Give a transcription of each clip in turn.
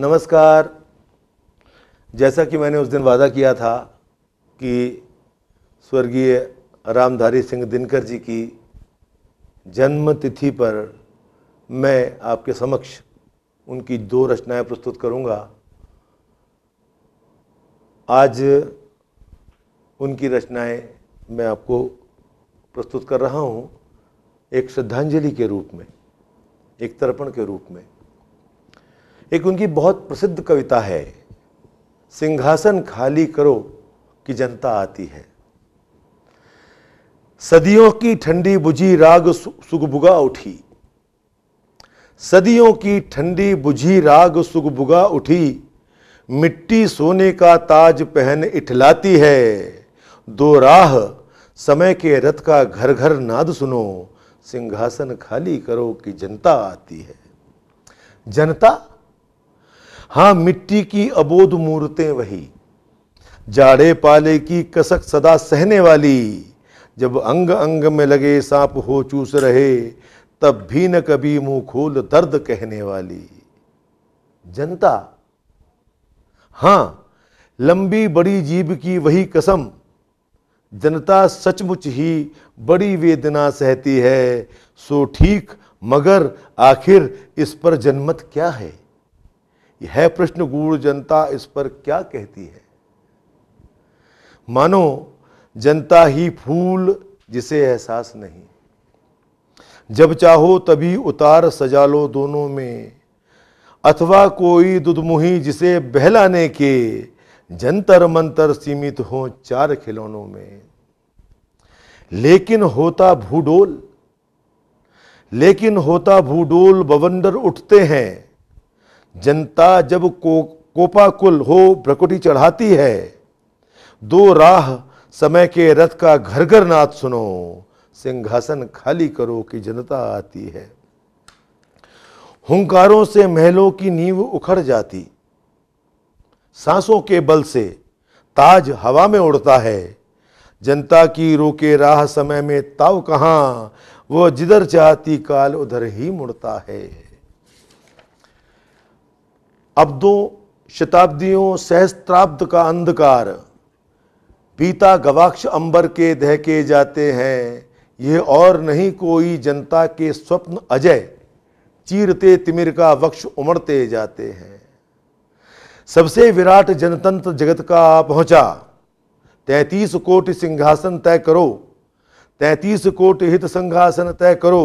नमस्कार जैसा कि मैंने उस दिन वादा किया था कि स्वर्गीय रामधारी सिंह दिनकर जी की जन्म तिथि पर मैं आपके समक्ष उनकी दो रचनाएं प्रस्तुत करूंगा आज उनकी रचनाएं मैं आपको प्रस्तुत कर रहा हूं एक श्रद्धांजलि के रूप में एक तर्पण के रूप में एक उनकी बहुत प्रसिद्ध कविता है सिंहासन खाली करो कि जनता आती है सदियों की ठंडी बुझी राग सुगबुगा उठी सदियों की ठंडी बुझी राग सुगबुगा उठी मिट्टी सोने का ताज पहन इठलाती है दो राह समय के रथ का घर घर नाद सुनो सिंहासन खाली करो कि जनता आती है जनता हाँ मिट्टी की अबोध मूर्तें वही जाड़े पाले की कसक सदा सहने वाली जब अंग अंग में लगे सांप हो चूस रहे तब भी न कभी मुंह खोल दर्द कहने वाली जनता हां लंबी बड़ी जीभ की वही कसम जनता सचमुच ही बड़ी वेदना सहती है सो ठीक मगर आखिर इस पर जनमत क्या है यह प्रश्न गूढ़ जनता इस पर क्या कहती है मानो जनता ही फूल जिसे एहसास नहीं जब चाहो तभी उतार सजा लो दोनों में अथवा कोई दुदमुही जिसे बहलाने के जंतर मंतर सीमित हो चार खिलौनों में लेकिन होता भूडोल लेकिन होता भूडोल बवंडर उठते हैं जनता जब को कोपाकुल हो भ्रकुटी चढ़ाती है दो राह समय के रथ का घर घर नाथ सुनो सिंहासन खाली करो कि जनता आती है हुंकारों से महलों की नींव उखड़ जाती सांसों के बल से ताज हवा में उड़ता है जनता की रोके राह समय में ताव कहां वो जिधर चाहती काल उधर ही मुड़ता है अब्दों शताब्दियों सहस्त्राब्द का अंधकार पीता गवाक्ष अंबर के दहके जाते हैं यह और नहीं कोई जनता के स्वप्न अजय चीरते तिमिर का वक्ष उमड़ते जाते हैं सबसे विराट जनतंत्र जगत का पहुंचा तैतीस कोटि सिंहासन तय करो तैतीस कोटि हित सिंहासन तय करो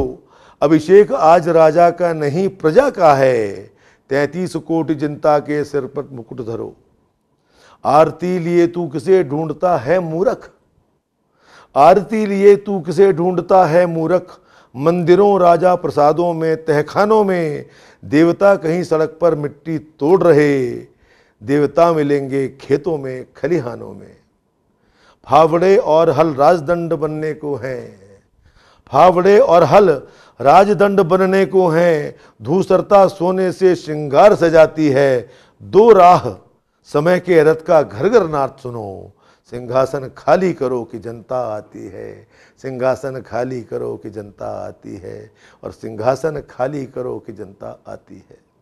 अभिषेक आज राजा का नहीं प्रजा का है तैतीस कोटि जनता के सिर पर मुकुट धरो आरती लिए तू किसे ढूंढता है मूरख आरती लिए तू किसे ढूंढता है मूरख मंदिरों राजा प्रसादों में तहखानों में देवता कहीं सड़क पर मिट्टी तोड़ रहे देवता मिलेंगे खेतों में खलिहानों में फावड़े और हल राजदंड बनने को हैं हावड़े और हल राजदंड बनने को हैं धूसरता सोने से श्रृंगार सजाती है दो राह समय के रथ का घर घर नाथ सुनो सिंहासन खाली करो कि जनता आती है सिंहासन खाली करो कि जनता आती है और सिंहासन खाली करो कि जनता आती है